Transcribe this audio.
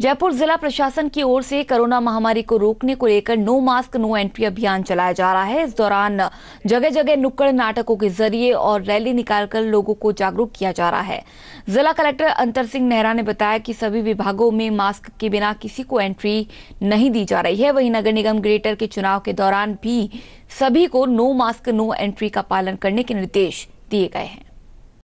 जयपुर जिला प्रशासन की ओर से कोरोना महामारी को रोकने को लेकर नो मास्क नो एंट्री अभियान चलाया जा रहा है इस दौरान जगह जगह नुक्कड़ नाटकों के जरिए और रैली निकालकर लोगों को जागरूक किया जा रहा है जिला कलेक्टर अंतर सिंह नेहरा ने बताया कि सभी विभागों में मास्क के बिना किसी को एंट्री नहीं दी जा रही है वही नगर निगम ग्रेटर के चुनाव के दौरान भी सभी को नो मास्क नो एंट्री का पालन करने के निर्देश दिए गए हैं